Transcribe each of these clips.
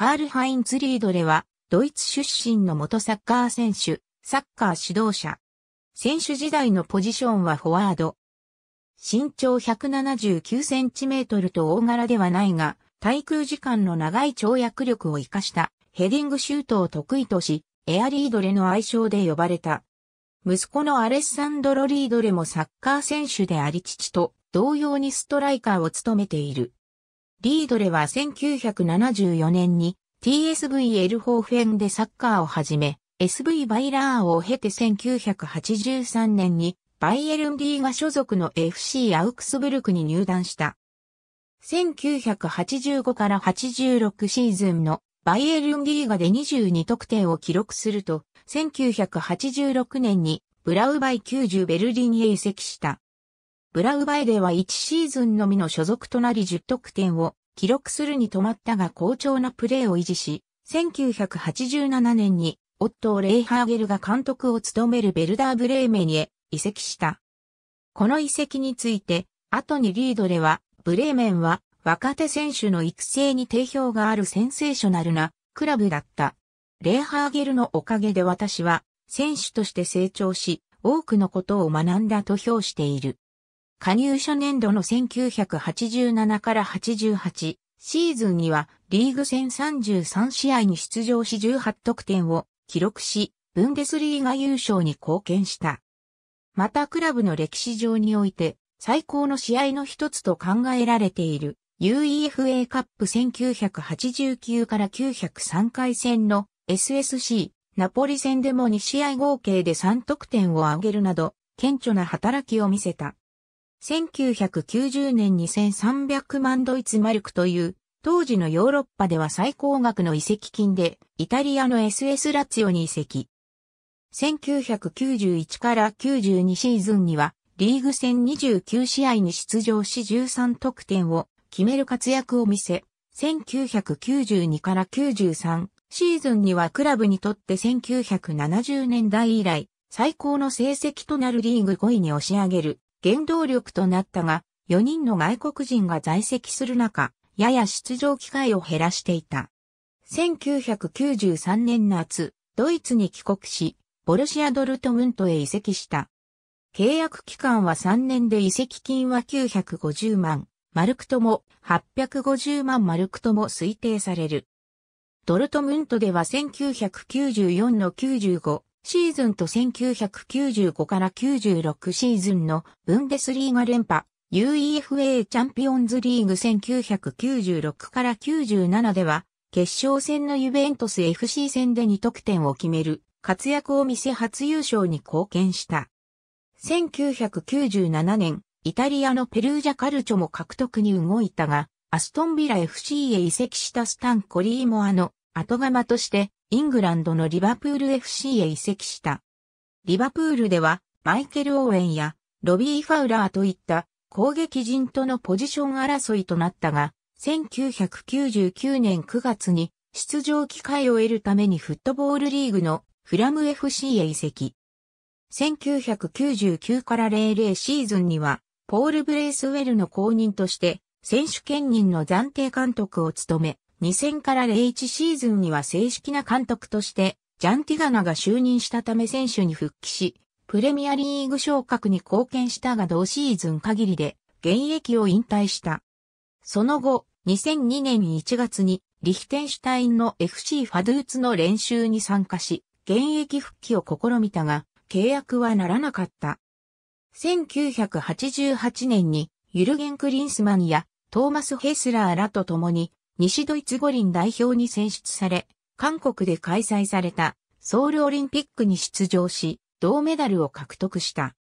カール・ハインツ・リードレは、ドイツ出身の元サッカー選手、サッカー指導者。選手時代のポジションはフォワード。身長179センチメートルと大柄ではないが、滞空時間の長い跳躍力を活かしたヘディングシュートを得意とし、エアリードレの愛称で呼ばれた。息子のアレッサンドロ・リードレもサッカー選手であり父と同様にストライカーを務めている。リードレは1974年に TSV エルホーフェンでサッカーを始め、SV バイラーを経て1983年にバイエルンリーガ所属の FC アウクスブルクに入団した。1985から86シーズンのバイエルンリーガで22得点を記録すると、1986年にブラウバイ90ベルリンへ移籍した。ブラウバエでは1シーズンのみの所属となり10得点を記録するに止まったが好調なプレーを維持し、1987年にオットー・レイハーゲルが監督を務めるベルダーブレーメンへ移籍した。この移籍について、後にリードでは、ブレーメンは若手選手の育成に定評があるセンセーショナルなクラブだった。レイハーゲルのおかげで私は選手として成長し、多くのことを学んだと評している。加入初年度の1987から88シーズンにはリーグ戦33試合に出場し18得点を記録し、ブンデスリーガ優勝に貢献した。またクラブの歴史上において最高の試合の一つと考えられている UEFA カップ1989から903回戦の SSC ナポリ戦でも2試合合計で3得点を挙げるなど顕著な働きを見せた。1990年に1300万ドイツマルクという、当時のヨーロッパでは最高額の遺跡金で、イタリアの SS ラツィオに移籍。1991から92シーズンには、リーグ戦29試合に出場し13得点を決める活躍を見せ、1992から93シーズンにはクラブにとって1970年代以来最高の成績となるリーグ5位に押し上げる原動力となったが、4人の外国人が在籍する中、やや出場機会を減らしていた。1993年夏、ドイツに帰国し、ボルシア・ドルトムントへ移籍した。契約期間は3年で移籍金は950万、マルクとも850万マルクとも推定される。ドルトムントでは1994の95シーズンと1995から96シーズンのブンデスリーガ連覇、UEFA チャンピオンズリーグ1996から97では、決勝戦のユベントス FC 戦で2得点を決める活躍を見せ初優勝に貢献した。1997年、イタリアのペルージャカルチョも獲得に動いたが、アストンビラ FC へ移籍したスタン・コリーモアの後釜としてイングランドのリバプール FC へ移籍した。リバプールでは、マイケル・オーエンや、ロビー・ファウラーといった攻撃陣とのポジション争いとなったが、1999年9月に出場機会を得るためにフットボールリーグのフラム FC へ移籍。1999から00シーズンには、ポール・ブレイスウェルの公認として、選手兼任の暫定監督を務め、2000から01シーズンには正式な監督として、ジャンティガナが就任したため選手に復帰し、プレミアリーグ昇格に貢献したが同シーズン限りで、現役を引退した。その後、2002年1月に、リヒテンシュタインの FC ファドゥーツの練習に参加し、現役復帰を試みたが、契約はならなかった。1988年に、ユルゲン・クリンスマンやトーマス・ヘスラーらと共に西ドイツ五輪代表に選出され、韓国で開催されたソウルオリンピックに出場し、銅メダルを獲得した。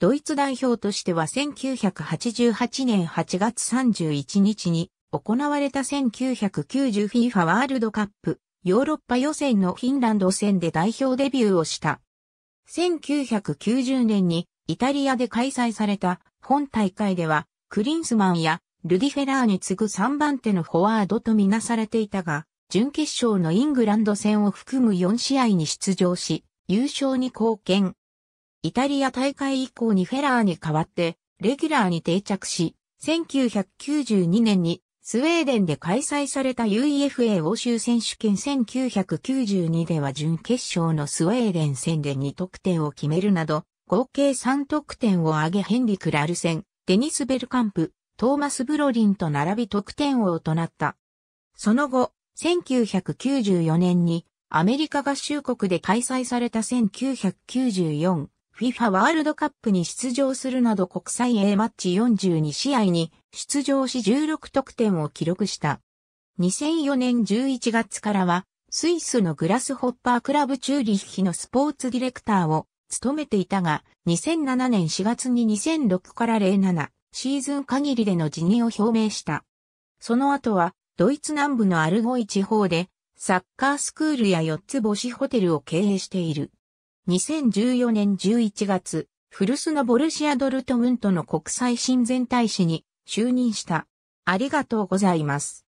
ドイツ代表としては1988年8月31日に行われた 1990FIFA ワールドカップヨーロッパ予選のフィンランド戦で代表デビューをした。1990年にイタリアで開催された本大会ではクリンスマンやルディ・フェラーに次ぐ3番手のフォワードとみなされていたが、準決勝のイングランド戦を含む4試合に出場し、優勝に貢献。イタリア大会以降にフェラーに代わって、レギュラーに定着し、1992年にスウェーデンで開催された UEFA 欧州選手権1992では準決勝のスウェーデン戦で2得点を決めるなど、合計3得点を挙げヘンリク・ラルセン、デニス・ベルカンプ、トーマス・ブロリンと並び得点王となった。その後、1994年にアメリカ合衆国で開催された 1994FIFA ワールドカップに出場するなど国際 A マッチ42試合に出場し16得点を記録した。2004年11月からはスイスのグラスホッパークラブチューリッヒのスポーツディレクターを務めていたが、2007年4月に2006から07、シーズン限りでの辞任を表明した。その後は、ドイツ南部のアルゴイ地方で、サッカースクールや4つ星ホテルを経営している。2014年11月、フルスのボルシア・ドルトムントの国際親善大使に就任した。ありがとうございます。